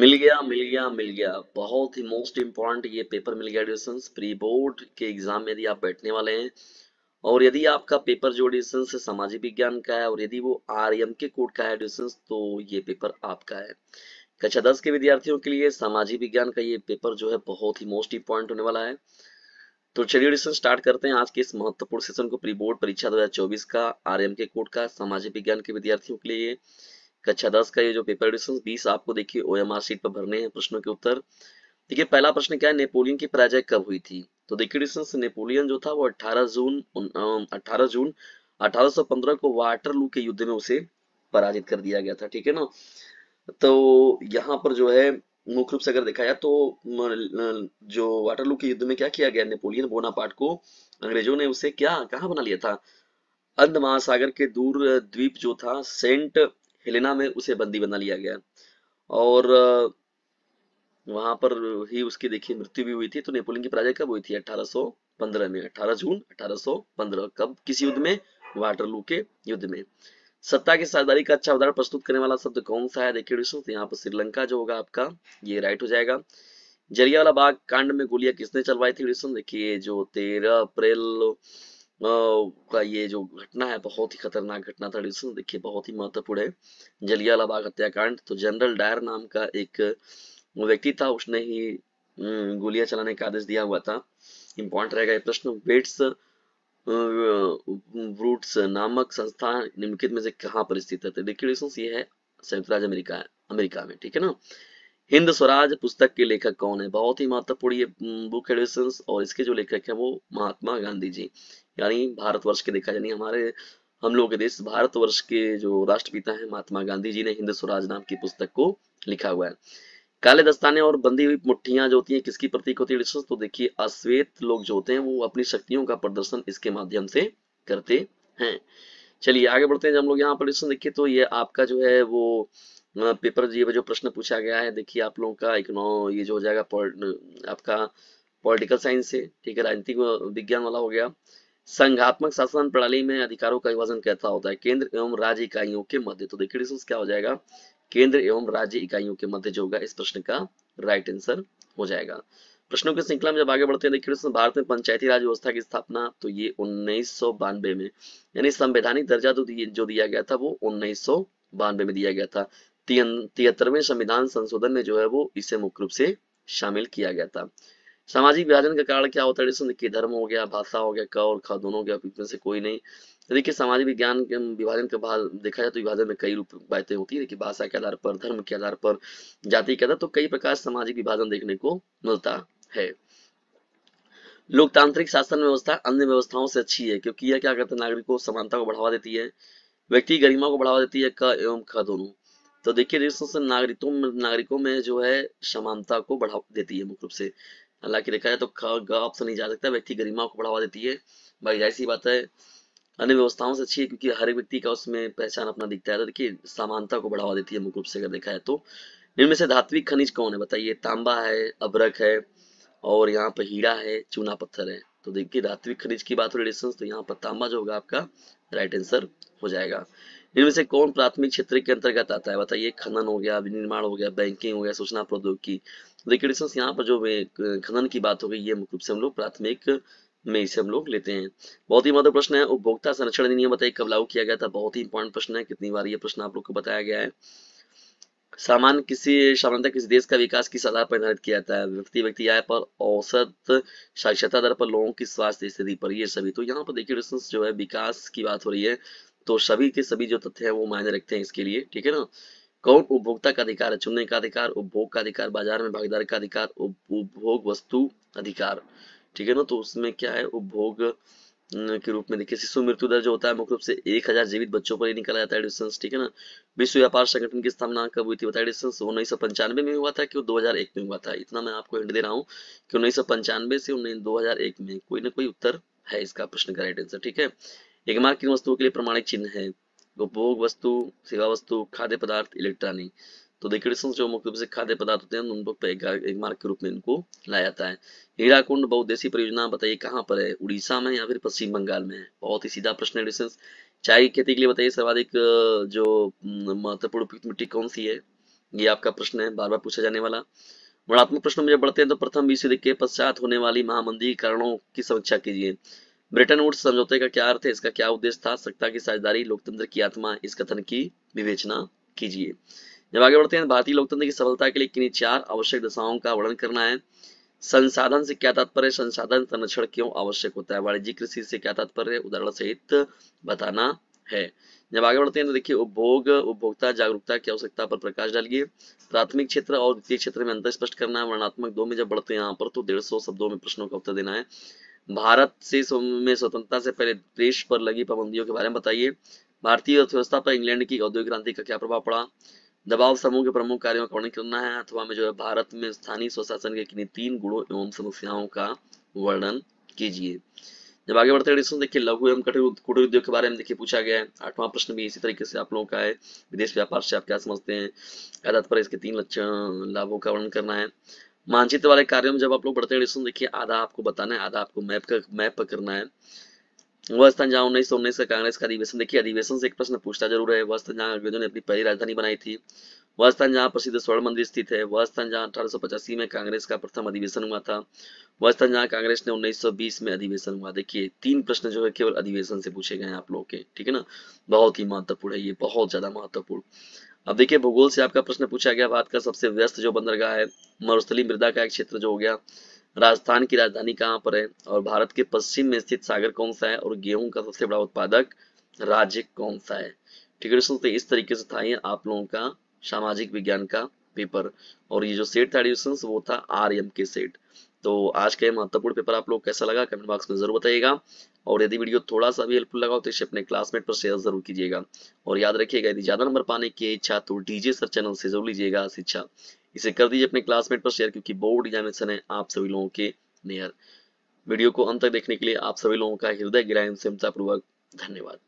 मिल गया मिल गया मिल गया बहुत ही मोस्ट इम्पॉर्टेंट ये पेपर मिल गया एडिशन प्री बोर्ड के एग्जाम में यदि आप बैठने वाले हैं और यदि आपका पेपर जो एडिशन सामाजिक विज्ञान का है और यदि वो आर के कोड का है एडिशन तो ये पेपर आपका है कक्षा दस के विद्यार्थियों के लिए सामाजिक विज्ञान का ये पेपर जो है बहुत ही मोस्ट इम्पोर्टेंट होने वाला है तो चलिए ऑडिशन स्टार्ट करते हैं आज के इस महत्वपूर्ण सेशन को प्री बोर्ड परीक्षा दो का एम के कोड का सामाजिक विज्ञान के विद्यार्थियों के लिए कक्षा दस का ये जो पेपर एडिशन बीस आपको देखिए ओ सीट पर भरने हैं प्रश्नों के उत्तर देखिए पहला प्रश्न क्या है नेपोलियन की पराजय कब हुई थी तो देखिए डिस्टेंस नेपोलियन जो था वो 18 जून 18 जून 1815 को वाटरलू के युद्ध में उसे पराजित कर दिया गया था ठीक है ना तो यहाँ पर जो है मुख्य रूप से अगर देखा जाए तो जो वाटरलू के युद्ध में क्या किया गया नेपोलियन बोनापार्ट को अंग्रेजों ने उसे क्या कहा बना लिया था अंध महासागर के दूर द्वीप जो था सेंट हेलेना में उसे बंदी बना लिया गया और वहां पर ही उसकी देखिए मृत्यु भी हुई थी तो नेपोलियन की पराजय कब हुई थी 1815 में 18 जून 1815 कब किस युद्ध में वाटरलू के युद्ध में सत्ता की साझेदारी का अच्छा उदाहरण प्रस्तुत करने वाला शब्द कौन सा है देखिए तो यहाँ पर श्रीलंका जो होगा आपका ये राइट हो जाएगा जरियावाला बाग कांड में गोलियां किसने चलवाई थी देखिए जो तेरह अप्रैल का ये जो घटना है बहुत ही खतरनाक घटना था डिस्कशन देखिए बहुत ही महत्वपूर्ण है जलियाला बाग हत्याकांड तो जनरल डायर नाम का एक व्यक्ति था उसने ही हम्म, गोलियां चलाने का आदेश दिया हुआ था इम्पोर्टेंट रहेगा ये प्रश्न वेट्स रूट्स नामक संस्था निम्नलिखित में से कहाँ पर स्थित है तो देखिए देखिए ये है संयुक्त राज्य अमेरिका अमेरिका में ठीक है ना हिंद स्वराज पुस्तक के लेखक कौन है बहुत ही महत्वपूर्ण ये बुक हम्म, है और इसके जो लेखक है वो महात्मा गांधी जी यानी भारतवर्ष के देखा यानी हमारे हम लोग के देश भारतवर्ष के जो राष्ट्रपिता हैं महात्मा गांधी जी ने हिंद स्वराज नाम की पुस्तक को लिखा हुआ है काले दस्ताने और बंधी हुई मुठ्ठियां जो होती है किसकी प्रतीक होती है तो देखिए अश्वेत लोग जो होते हैं वो अपनी शक्तियों का प्रदर्शन इसके माध्यम से करते हैं चलिए आगे बढ़ते हैं जब हम लोग यहाँ पर देखिए तो ये आपका जो है वो पेपर जी जो प्रश्न पूछा गया है देखिए आप लोगों का इकनो ये जो हो जाएगा आपका पॉलिटिकल साइंस से ठीक है राजनीतिक विज्ञान वाला हो गया संघात्मक शासन प्रणाली में अधिकारों का विभाजन कैसा होता है केंद्र एवं राज्य इकाइयों के मध्य तो देखिए रिसोर्स क्या हो जाएगा केंद्र एवं राज्य इकाइयों के मध्य जो होगा इस प्रश्न का राइट आंसर हो जाएगा प्रश्नों की श्रृंखला में जब आगे बढ़ते हैं देखिए भारत में पंचायती राज व्यवस्था की स्थापना तो ये उन्नीस में यानी संवैधानिक दर्जा तो जो दिया गया था वो उन्नीस में दिया गया था तिहत्तरवें संविधान संशोधन में जो है वो इसे मुख्य रूप से शामिल किया गया था सामाजिक विभाजन का कारण क्या होता है देखिए धर्म हो गया भाषा हो गया क और ख दोनों हो गया इसमें से कोई नहीं तो देखिए सामाजिक विज्ञान के विभाजन के बाद देखा जाए तो विभाजन में कई रूप बातें होती है देखिए भाषा के आधार पर धर्म के आधार पर जाति के आधार तो कई प्रकार सामाजिक विभाजन देखने को मिलता है लोकतांत्रिक शासन व्यवस्था अन्य व्यवस्थाओं से अच्छी है क्योंकि यह क्या करते हैं को समानता को बढ़ावा देती है व्यक्ति गरिमा को बढ़ावा देती है क एवं ख दोनों तो देखिए नागरिकों में नागरिकों में जो है समानता को बढ़ावा देती है मुख्य रूप से हालांकि देखा जाए तो ख ऑप्शन नहीं जा सकता व्यक्ति गरिमा को बढ़ावा देती है भाई जाहिर सी बात है अन्य व्यवस्थाओं से अच्छी है क्योंकि हर एक व्यक्ति का उसमें पहचान अपना दिखता है तो देखिए समानता को बढ़ावा देती है मुख्य रूप से अगर देखा जाए तो इनमें से धात्विक खनिज कौन है बताइए तांबा है अबरक है और यहाँ पर हीरा है चूना पत्थर है तो देखिए धात्विक खनिज की बात हो रेडिएशन तो यहाँ पर तांबा जो होगा आपका राइट आंसर हो जाएगा इनमें से कौन प्राथमिक क्षेत्र के अंतर्गत आता है बताइए खनन हो गया विनिर्माण हो गया बैंकिंग हो गया सूचना प्रौद्योगिकी देखिए डिस्टेंस यहाँ पर जो खनन की बात हो गई ये मुख्य रूप से हम लोग प्राथमिक में इसे हम लोग लेते हैं बहुत ही महत्वपूर्ण प्रश्न है उपभोक्ता संरक्षण अधिनियम बताइए कब लागू किया गया था बहुत ही इंपॉर्टेंट प्रश्न है कितनी बार ये प्रश्न आप लोग को बताया गया है सामान किसी सामान्यतः किसी देश का विकास किस आधार पर निर्धारित किया जाता है व्यक्ति व्यक्ति आय पर औसत साक्षरता दर पर लोगों की स्वास्थ्य स्थिति पर ये सभी तो यहाँ पर देखिए जो है विकास की बात हो रही है तो सभी के सभी जो तथ्य है वो मायने रखते हैं इसके लिए ठीक है ना कौन उपभोक्ता का अधिकार है चुनने का अधिकार उपभोग का अधिकार बाजार में भागीदार का अधिकार उपभोग वस्तु अधिकार ठीक है ना तो उसमें क्या है उपभोग के रूप में देखिए शिशु मृत्यु दर जो होता है मुख्य रूप से एक हजार जीवित बच्चों पर ही निकला जाता है ठीक है ना विश्व व्यापार संगठन की स्थापना कब हुई थी बताया उन्नीस सौ पंचानवे में हुआ था कि दो हजार एक में हुआ था इतना मैं आपको हिंट दे रहा हूँ कि उन्नीस सौ पंचानवे से उन्नीस दो हजार एक में कोई ना कोई उत्तर है इसका प्रश्न का राइट आंसर ठीक है एक मार्क किन वस्तुओं के लिए प्रमाणिक चिन्ह है उपभोग वस्तु सेवा वस्तु खाद्य पदार्थ इलेक्ट्रॉनिक तो डेकोरेशन जो मुख्य रूप से खाद्य पदार्थ होते हैं उनको एक, मार्ग के रूप में इनको लाया जाता है हीरा कुंड बहुदेशी परियोजना बताइए कहाँ पर है उड़ीसा में या फिर पश्चिम बंगाल में है बहुत ही सीधा प्रश्न है चाय की खेती के लिए बताइए सर्वाधिक जो महत्वपूर्ण मिट्टी कौन सी है ये आपका प्रश्न है बार बार पूछा जाने वाला गुणात्मक प्रश्न में जब बढ़ते हैं तो प्रथम विश्व युद्ध के पश्चात होने वाली महामंदी कारणों की समीक्षा कीजिए ब्रिटेन वुड्स समझौते का क्या अर्थ है इसका क्या उद्देश्य था सत्ता की साझेदारी लोकतंत्र की आत्मा इस कथन की विवेचना कीजिए जब आगे बढ़ते हैं भारतीय लोकतंत्र की सफलता के लिए किन्नी चार आवश्यक दशाओं का वर्णन करना है संसाधन से क्या तात्पर्य संसाधन संरक्षण क्यों आवश्यक होता है वाणिज्यिक कृषि से क्या तात्पर्य उदाहरण सहित बताना है जब आगे बढ़ते हैं तो देखिए उपभोग उपभोक्ता जागरूकता की आवश्यकता पर प्रकाश डालिए प्राथमिक क्षेत्र और द्वितीय क्षेत्र में अंतर स्पष्ट करना है वर्णात्मक दो में जब बढ़ते हैं यहाँ पर तो डेढ़ शब्दों में प्रश्नों का उत्तर देना है भारत से में स्वतंत्रता से पहले देश पर लगी पाबंदियों के बारे में बताइए भारतीय अर्थव्यवस्था पर इंग्लैंड की औद्योगिक क्रांति का क्या प्रभाव पड़ा दबाव समूह के प्रमुख कार्यों का वर्णन करना है अथवा में जो है भारत में स्थानीय स्वशासन के किन तीन गुणों एवं समस्याओं का वर्णन कीजिए जब आगे बढ़ते हैं देखिए लघु एवं कुटीर उद्योग के बारे में देखिए पूछा गया है आठवां प्रश्न भी इसी तरीके से आप लोगों का है विदेश व्यापार से आप क्या समझते हैं पर इसके तीन लक्षण लाभों का वर्णन करना है मानचित्र वाले कार्यों में जब आप लोग बढ़ते हैं एडिशन देखिए आधा आपको बताना है आधा आपको मैप का मैप पर करना है वह स्थान जहाँ उन्नीस सौ उन्नीस का कांग्रेस का अधिवेशन देखिए अधिवेशन से एक प्रश्न पूछता जरूर है वह स्थान जहाँ अंग्रेजों ने अपनी पहली राजधानी बनाई थी वह स्थान जहाँ प्रसिद्ध स्वर्ण मंदिर स्थित है वह स्थान जहाँ अठारह में कांग्रेस का प्रथम अधिवेशन हुआ था वह स्थान जहाँ कांग्रेस ने 1920 में अधिवेशन हुआ देखिए तीन प्रश्न जो है केवल अधिवेशन से पूछे गए आप लोग के ठीक है ना बहुत ही महत्वपूर्ण है ये बहुत ज्यादा महत्वपूर्ण अब देखिए भूगोल से आपका प्रश्न पूछा गया भारत का सबसे व्यस्त जो बंदरगाह है मरुस्थली मृदा का एक क्षेत्र जो हो गया राजस्थान की राजधानी कहाँ पर है और भारत के पश्चिम में स्थित सागर कौन सा है और गेहूं का सबसे बड़ा उत्पादक राज्य कौन सा है ठीक है दोस्तों तो इस तरीके से था ये आप लोगों का सामाजिक विज्ञान का पेपर और ये जो सेट था एडिशन वो था आर एम के सेट तो आज का महत्वपूर्ण पेपर आप लोग कैसा लगा कमेंट बॉक्स में जरूर बताइएगा और यदि वीडियो थोड़ा सा भी हेल्पफुल लगा हो तो इसे अपने क्लासमेट पर शेयर जरूर कीजिएगा और याद रखिएगा यदि ज्यादा नंबर पाने की इच्छा तो डीजे सर चैनल से जरूर लीजिएगा शिक्षा इसे कर दीजिए अपने क्लासमेट पर शेयर क्योंकि बोर्ड एग्जामिनेशन है आप सभी लोगों के नियर वीडियो को अंत तक देखने के लिए आप सभी लोगों का हृदय गिरायन से पूर्वक धन्यवाद